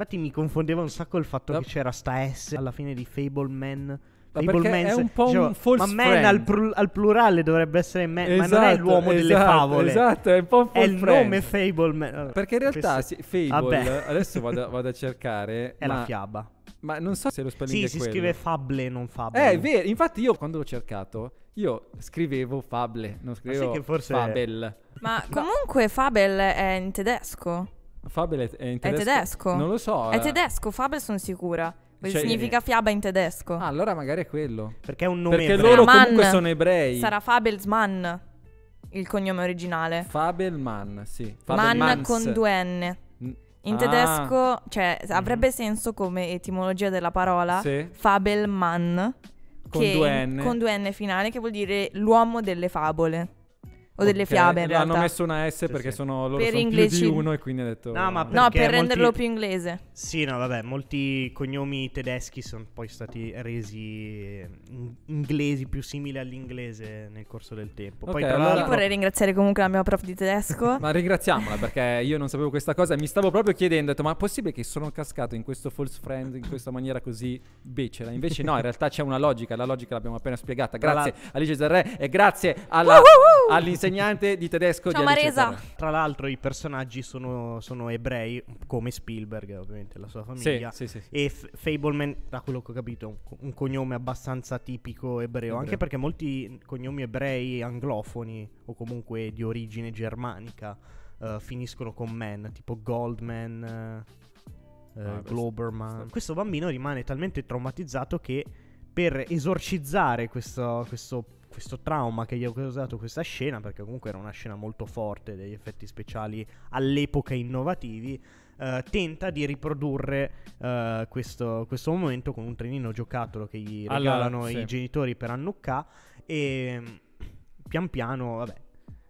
Infatti mi confondeva un sacco il fatto no. che c'era sta S alla fine di Fableman. Fableman è un po' dicevo, un false Ma man al, pl- al, plurale dovrebbe essere man, esatto, ma non è esatto, l'uomo esatto, delle favole. Esatto, è un po' un false È il friend. nome Fableman. Allora, perché in realtà si, Fable, vabbè. adesso vado, vado, a cercare. è ma... la fiaba. Ma non so se lo spelling sì, si quello. scrive Fable, non Fable. Eh, è vero. Infatti io quando l'ho cercato, io scrivevo Fable, non scrivevo ma sì che forse Fabel. È. Ma comunque Fabel è in tedesco. Fabel è, in tedesco. È tedesco? Non lo so. È eh. tedesco, Fabel sono sicura. Cioè, significa eh, fiaba in tedesco. Ah, allora magari è quello. Perché è un nome Perché ebreo. loro Man, comunque sono ebrei. Sarà Fabelsmann il cognome originale. Fabelmann, sì. Fabelmans. Man con due N. In ah. tedesco, cioè, avrebbe mm senso come etimologia della parola sì. Fabelmann. Con due N. Con due N finale, che vuol dire l'uomo delle favole o delle fiabe. In Hanno messo una S perché sì, sì. sono loro per sono inglesi... più di uno e quindi ha detto No, ma no per renderlo più inglese. Sì, no, vabbè, molti cognomi tedeschi sono poi stati resi mm, inglesi, più simili all'inglese nel corso del tempo. Poi, okay, allora... Io vorrei ringraziare comunque la mia prof di tedesco. ma ringraziamola perché io non sapevo questa cosa e mi stavo proprio chiedendo, detto, ma è possibile che sono cascato in questo false friend in questa maniera così becera? Invece no, in realtà c'è una logica, la logica l'abbiamo appena spiegata. Grazie a Alice Zerre e grazie alla, all'insegnante di tedesco Ciao, di Alice Maresa. Zerre. Tra l'altro i personaggi sono, sono ebrei come Spielberg, ovviamente ovviamente, la sua famiglia. Sì, sì, sì, e F- Fableman, da quello che ho capito, è un, co- un cognome abbastanza tipico ebreo, ebreo, anche perché molti cognomi ebrei anglofoni o comunque di origine germanica uh, finiscono con man, tipo Goldman, uh, ah, eh, Globerman. Questo bambino rimane talmente traumatizzato che per esorcizzare questo, questo, questo, trauma che gli ha causato questa scena, perché comunque era una scena molto forte, degli effetti speciali all'epoca innovativi, eh, tenta di riprodurre eh, questo, questo, momento con un trenino giocattolo che gli regalano allora, sì. i genitori per anno e mm, pian piano, vabbè,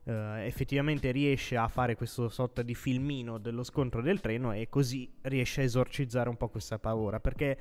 Uh, effettivamente riesce a fare questo sorta di filmino dello scontro del treno e così riesce a esorcizzare un po' questa paura perché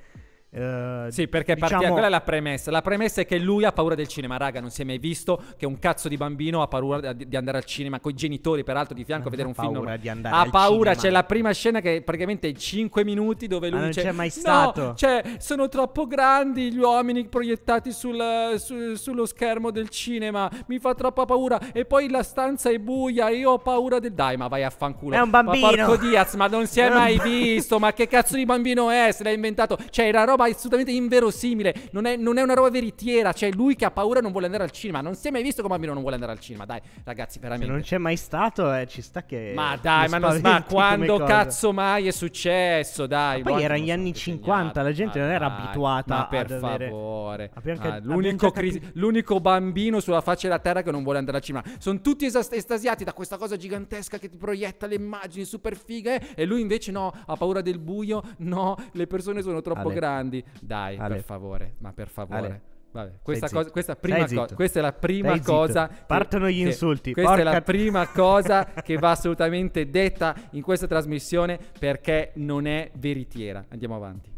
eh, sì, perché diciamo... partia, quella è la premessa. La premessa è che lui ha paura del cinema, raga, non si è mai visto che un cazzo di bambino ha paura di, di andare al cinema con i genitori peraltro di fianco non a vedere un film. Ha paura di andare Ha paura, cinema. c'è la prima scena che è praticamente 5 minuti dove lui Ma non c'è mai stato. No, cioè, sono troppo grandi gli uomini proiettati sul, su, sullo schermo del cinema, mi fa troppa paura e poi la stanza è buia, io ho paura del Dai, ma vai a fanculo. È un bambino. Ma porco Diaz, ma non si è mai visto, ma che cazzo di bambino è? Se l'ha inventato. Cioè, era roba roba assolutamente inverosimile, non è, non è una roba veritiera, cioè lui che ha paura non vuole andare al cinema, non si è mai visto come un bambino non vuole andare al cinema, dai ragazzi veramente. Se non c'è mai stato, eh, ci sta che... Ma dai, ma, non, ma quando cazzo mai è successo, dai. Ma poi era negli anni 50, la gente non era dai, abituata. Ma per favore. Ah, l'unico, crisi, l'unico, bambino sulla faccia della terra che non vuole andare al cinema. Sono tutti estasiati da questa cosa gigantesca che ti proietta le immagini super fighe. Eh? E lui invece no, ha paura del buio. No, le persone sono troppo Ale. grandi grandi, dai, Ale. per favore, ma per favore. Vabbè, questa, cosa, questa, co- questa, è la prima cosa. Partono gli insulti. questa porca... è la prima cosa che va assolutamente detta in questa trasmissione perché non è veritiera. Andiamo avanti.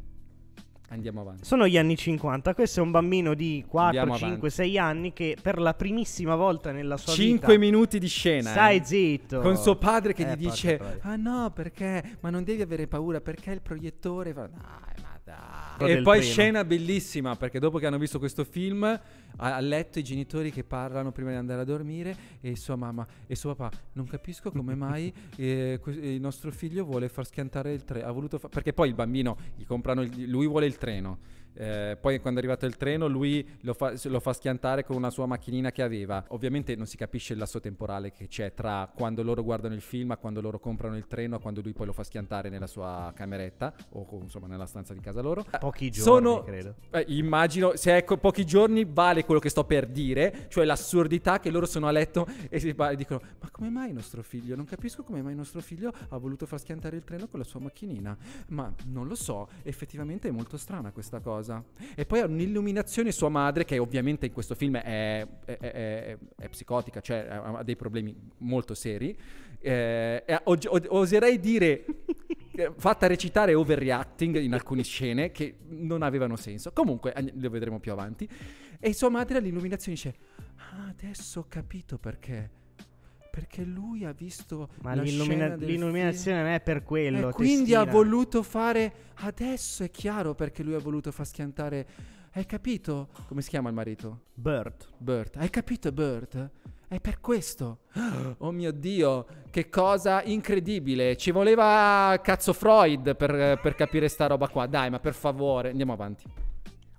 Andiamo avanti. Sono gli anni 50. Questo è un bambino di 4, Andiamo 5, avanti. 6 anni che per la primissima volta nella sua 5 vita. 5 minuti di scena. Stai eh. zitto. Con suo padre che eh, gli dice: padre. Ah no, perché? Ma non devi avere paura perché il proiettore. Va... Dai, ma sacro e poi treno. scena bellissima perché dopo che hanno visto questo film a, a, letto i genitori che parlano prima di andare a dormire e sua mamma e suo papà non capisco come mai eh, eh, il nostro figlio vuole far schiantare il treno ha voluto fa- perché poi il bambino gli comprano il- lui vuole il treno eh, poi quando è arrivato il treno lui lo fa, lo fa, schiantare con una sua macchinina che aveva. Ovviamente non si capisce il lasso temporale che c'è tra quando loro guardano il film, a quando loro comprano il treno, a quando lui poi lo fa schiantare nella sua cameretta o insomma nella stanza di casa loro. Pochi eh, giorni, Sono, credo. Eh, immagino, se ecco pochi giorni vale quello che sto per dire, cioè l'assurdità che loro sono a letto e si parla, dicono ma come mai nostro figlio? Non capisco come mai nostro figlio ha voluto far schiantare il treno con la sua macchinina. Ma non lo so, effettivamente è molto strana questa cosa cosa. E poi ha un'illuminazione sua madre, che ovviamente in questo film è, è, è, è psicotica, cioè ha dei problemi molto seri. Eh, o, o, oserei dire fatta recitare overreacting in alcune scene che non avevano senso. Comunque lo vedremo più avanti. E sua madre all'illuminazione dice: Ah, adesso ho capito perché perché lui ha visto Ma l'illumina- l'illuminazione film. non è per quello. E eh, quindi ha voluto fare adesso è chiaro perché lui ha voluto far schiantare hai capito? Come si chiama il marito? Bert. Bert. Hai capito Bert? È per questo. Oh mio Dio, che cosa incredibile. Ci voleva cazzo Freud per, per capire sta roba qua. Dai, ma per favore, andiamo avanti.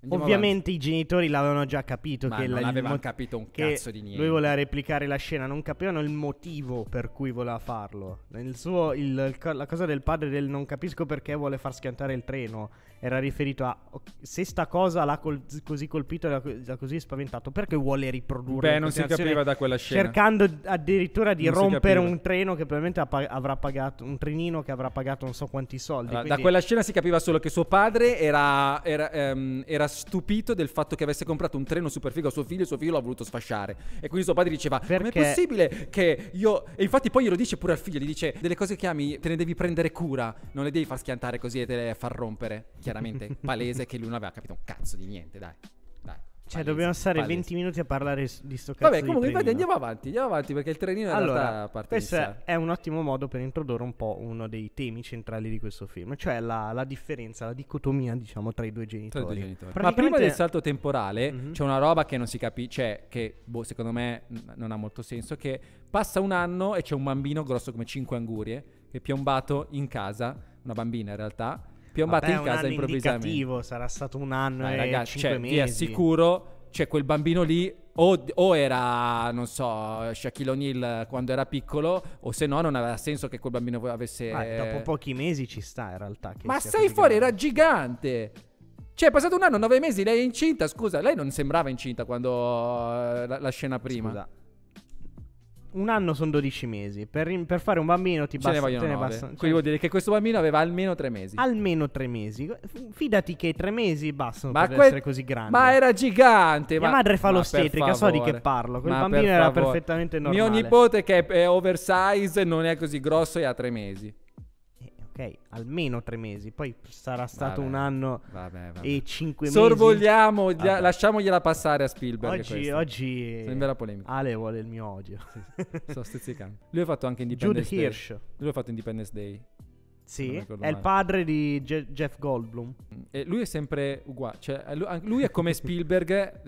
Andiamo Ovviamente avanti. i genitori l'avevano già capito. Ma che non avevano mo- capito un cazzo di niente. Lui voleva replicare la scena, non capivano il motivo per cui voleva farlo. Il suo, il, la cosa del padre del non capisco perché vuole far schiantare il treno era riferito a se sta cosa l'ha col- così colpito, l'ha, così spaventato, perché vuole riprodurre. Beh, non si capiva da quella scena. Cercando addirittura di non rompere un treno che probabilmente avrà pagato, un trenino che avrà pagato non so quanti soldi. Allora, quindi... Da quella scena si capiva solo che suo padre era, era, ehm, era stupito del fatto che avesse comprato un treno super figo a suo figlio e suo figlio l'ha voluto sfasciare. E quindi suo padre diceva: Ma è possibile che io. E infatti poi glielo dice pure al figlio: gli dice delle cose che ami, te ne devi prendere cura, non le devi far schiantare così e te le far rompere. Chiaramente palese che lui non aveva capito un cazzo di niente, dai. Cioè, dobbiamo stare palese. 20 minuti a parlare di sto cazzo. Vabbè, comunque, infatti, andiamo avanti, andiamo avanti perché il trenino è allora, parte Questo è un ottimo modo per introdurre un po' uno dei temi centrali di questo film, cioè la, la differenza, la dicotomia, diciamo, tra i due genitori. Tra i Due genitori. Ma prima del salto temporale mm-hmm. c'è una roba che non si capisce, cioè, che boh, secondo me non ha molto senso, che passa un anno e c'è un bambino grosso come 5 angurie che è piombato in casa, una bambina in realtà piombati Vabbè, in casa improvvisamente. Sarà stato un anno Dai, e ragazzi, cioè, mesi. Ti assicuro, cioè quel bambino lì o, o, era, non so, Shaquille O'Neal quando era piccolo, o se no non aveva senso che quel bambino avesse... Ma dopo pochi mesi ci sta in realtà. Ma sei fuori, era gigante! Cioè, è passato un anno, nove mesi, lei è incinta, scusa, lei non sembrava incinta quando eh, la, la scena prima. Scusa un anno sono 12 mesi. Per, per fare un bambino ti basta. Ce ne, te ne Quindi cioè vuol dire che questo bambino aveva almeno 3 mesi. Almeno 3 mesi. Fidati che 3 mesi bastano ma per que- essere così grande. Ma era gigante. Mia ma- madre fa l'ostetrica, so di che parlo. Quel ma bambino per era perfettamente normale. Mio nipote che è oversize non è così grosso e ha 3 mesi ok, almeno tre mesi, poi sarà stato vabbè, un anno vabbè, vabbè. e cinque mesi. Sorvoliamo, vabbè. lasciamogliela passare a Spielberg. Oggi, questa. oggi sembra la polemica. Ale vuole il mio odio. Sto stizzicando. Lui ha fatto anche Independence Jude Day. Lui ha fatto Independence Day. Sì, è male. il padre di Jeff Goldblum. Mm, e lui è sempre uguale, cioè, lui è come Spielberg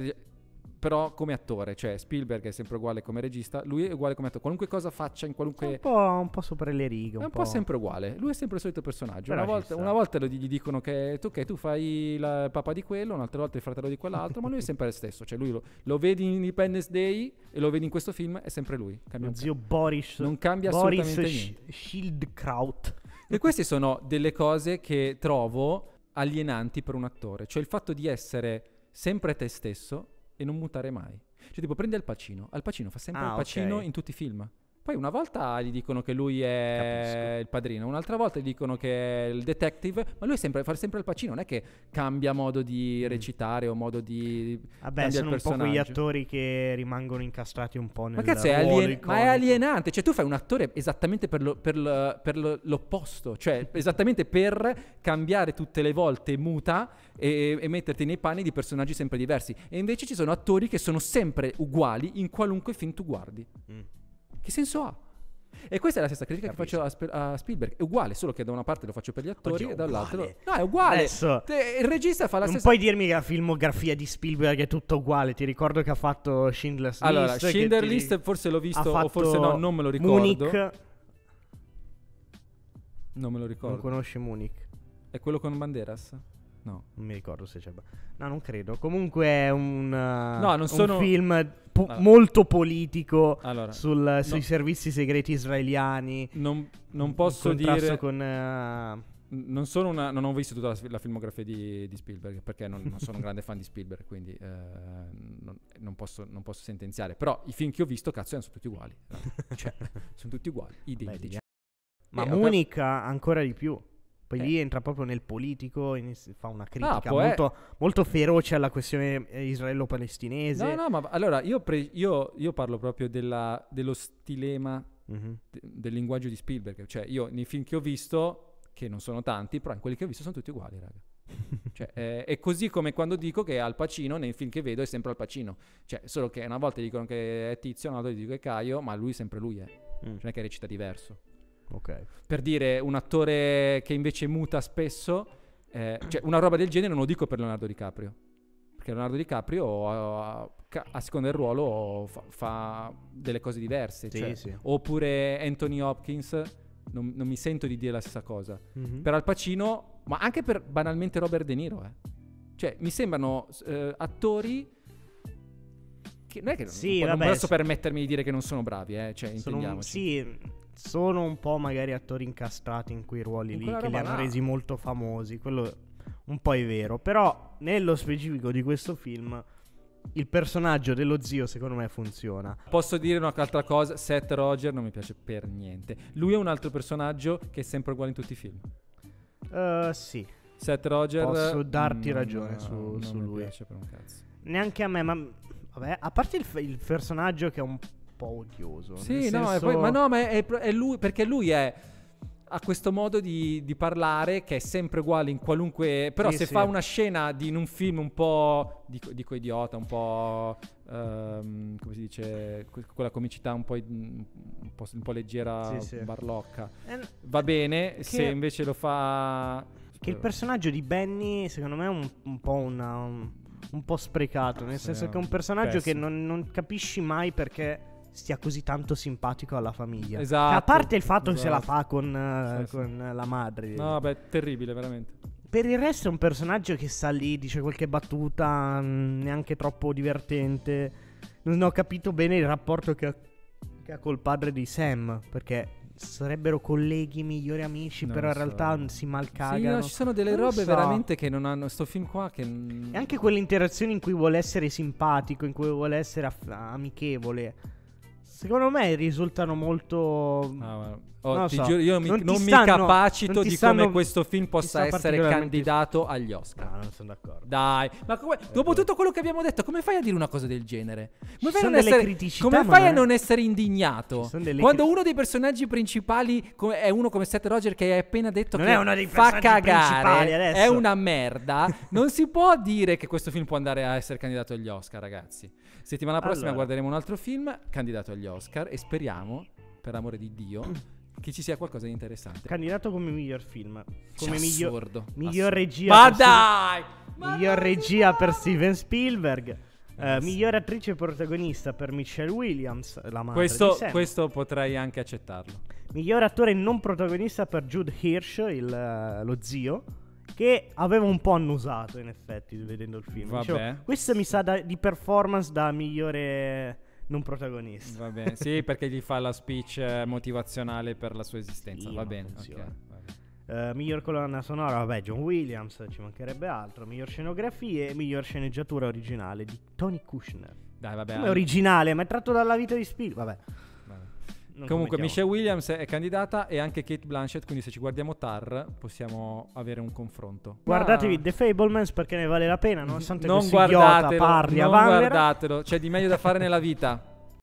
però come attore, cioè Spielberg è sempre uguale come regista, lui è uguale come attore, qualunque cosa faccia in qualunque... Un po', un po sopra le righe. Un è un po', po', sempre uguale, lui è sempre il solito personaggio. Una volta, una volta, gli dicono che tu, che tu fai il papà di quello, un'altra volta il fratello di quell'altro, ma lui è sempre lo stesso, cioè lui lo, lo, vedi in Independence Day e lo vedi in questo film, è sempre lui. Cambia lo zio Boris. Non cambia Boris assolutamente Sh- niente. Schildkraut. E queste sono delle cose che trovo alienanti per un attore, cioè il fatto di essere sempre te stesso e non mutare mai. Cioè, tipo, prendi Al Pacino. Al Pacino fa sempre ah, Al Pacino okay. in tutti i film. Poi una volta gli dicono che lui è Capisco. il padrino, un'altra volta gli dicono che è il detective, ma lui sempre, fa sempre il pacino, non è che cambia modo di mm. recitare o modo di... Vabbè, sono un po' quegli attori che rimangono incastrati un po' nel ma cazzo, è alien- Ma è alienante, cioè tu fai un attore esattamente per, lo, per, lo, per lo, l'opposto, cioè esattamente per cambiare tutte le volte muta e, e metterti nei panni di personaggi sempre diversi. E invece ci sono attori che sono sempre uguali in qualunque film tu guardi. Mm. Che senso ha? E questa è la stessa critica Capisci. che faccio a, a, Spielberg. È uguale, solo che da una parte lo faccio per gli attori e dall'altra. No, è uguale. Adesso, Te, il regista fa la non stessa. Non puoi dirmi che la filmografia di Spielberg è tutta uguale. Ti ricordo che ha fatto Schindler's List. Allora, Schindler's List ti... forse l'ho visto, o forse no, non me lo ricordo. Munich. Non me lo ricordo. Non conosci Munich. È quello con Banderas? No. Non mi ricordo se c'è. No, non credo. Comunque è un, uh, no, un sono... film po- allora. molto politico allora, sul, no. sui servizi segreti israeliani. Non, non posso dire. Con, uh, non, una, non, ho visto tutta la, la filmografia di, di, Spielberg perché non, non sono un grande fan di Spielberg, quindi eh, non, non, posso, non, posso, sentenziare. Però i film che ho visto, cazzo, sono tutti uguali. cioè, sono tutti uguali, identici. Vabbè, ma eh, Monica ancora di più. Poi eh. lì entra proprio nel politico, in, fa una ah, critica ah, molto, è... molto, feroce alla questione eh, israelo-palestinese. No, no, ma allora io, pre- io, io parlo proprio della, dello stilema mm-hmm. de- del linguaggio di Spielberg. Cioè, io nei film che ho visto, che non sono tanti, però in quelli che ho visto sono tutti uguali, raga. cioè, eh, è così come quando dico che Al Pacino nei film che vedo è sempre Al Pacino. Cioè, solo che una volta dicono che è Tizio, una volta dico che è Caio, ma lui è sempre lui è. Eh. Mm. Non è che recita diverso. Okay. Per dire un attore che invece muta spesso, eh, cioè una roba del genere non lo dico per Leonardo DiCaprio. Perché Leonardo DiCaprio eh, a, a, a seconda del ruolo fa, fa delle cose diverse. Sì, cioè, sì. Oppure Anthony Hopkins, non, non, mi sento di dire la stessa cosa. Mm-hmm. Per Al Pacino, ma anche per banalmente Robert De Niro. Eh. Cioè, mi sembrano eh, attori non è che sì, non, vabbè, non posso permettermi di dire che non sono bravi, eh? cioè, sono, sì, sono un po' magari attori incastrati in quei ruoli in lì che li hanno là. resi molto famosi, quello un po' è vero, però nello specifico di questo film il personaggio dello zio secondo me funziona. Posso dire un'altra cosa, Seth Roger non mi piace per niente. Lui è un altro personaggio che è sempre uguale in tutti i film. Uh, sì. Seth Roger Posso darti non, mm, ragione no, su, non su non lui. Neanche a me, ma vabbè, a parte il, il personaggio che è un po' odioso. Sì, no, senso... poi, ma no, ma è, è, lui, perché lui è... Ha questo modo di, di parlare che è sempre uguale in qualunque. Però, sì, se sì. fa una scena di, in un film un po' dico, dico idiota, un po' Um, come si dice, quella comicità un po', un po', un po leggera, sì, sì. barlocca. Eh, va bene, che se invece lo fa... Che il personaggio di Benny, secondo me, è un, un po' una, un, po' sprecato, nel sì, senso che è un personaggio pessimo. che non, non capisci mai perché stia così tanto simpatico alla famiglia. Esatto. A parte il fatto esatto. che se la esatto. fa con, eh, sì, con sì. la madre. No, beh, terribile, veramente. Per il resto è un personaggio che sta lì, dice qualche battuta, mm, neanche troppo divertente. Non ho capito bene il rapporto che ha, che ha col padre di Sam, perché sarebbero colleghi, migliori amici, non però in so. realtà si malcagano. Sì, no, ci sono delle non robe so. veramente che non hanno. Sto film qua che. E anche quelle interazioni in cui vuole essere simpatico, in cui vuole essere aff- amichevole. Secondo me risultano molto. Ah, oh, non, so. giuro, io mi, non, non mi capacito non di stanno, come questo film possa essere candidato agli Oscar. No, ah, non sono d'accordo. Dai, ma come, eh, dopo tutto quello che abbiamo detto, come fai a dire una cosa del genere? Come fai, non essere, come fai a non essere indignato? Quando uno dei personaggi principali è uno come Seth Roger che hai appena detto non che è uno dei fa cagare, è una merda, non si può dire che questo film può andare a essere candidato agli Oscar, ragazzi. Settimana prossima allora. guarderemo un altro film candidato agli Oscar e speriamo, per amore di Dio, che ci sia qualcosa di interessante. Candidato come miglior film. Come miglior, assurdo, miglior assurdo. regia. Ma dai! Ma miglior dai, regia dai. per Steven Spielberg. Eh, sì. miglior attrice protagonista per Michelle Williams, la madre questo, questo potrei anche accettarlo. Miglior attore non protagonista per Jude Hirsch, il, eh, lo zio che avevo un po' annusato in effetti vedendo il film. Vabbè. Dicevo, questa mi sa da, di performance da migliore non protagonista. Va bene, sì, perché gli fa la speech eh, motivazionale per la sua esistenza. Sì, Va bene, okay. Va. Uh, miglior colonna sonora, vabbè, John Williams, ci mancherebbe altro. Miglior scenografia e miglior sceneggiatura originale di Tony Kushner. Dai, vabbè. Come originale, ma è tratto dalla vita di Spielberg. Vabbè. Non Comunque, Michelle Williams è candidata e anche Kate Blanchett. Quindi, se ci guardiamo Tar, possiamo avere un confronto. Guardatevi ah. The Fablemans perché ne vale la pena. Nonostante non questo idiota parli non a Non guardatelo, c'è di meglio da fare nella vita.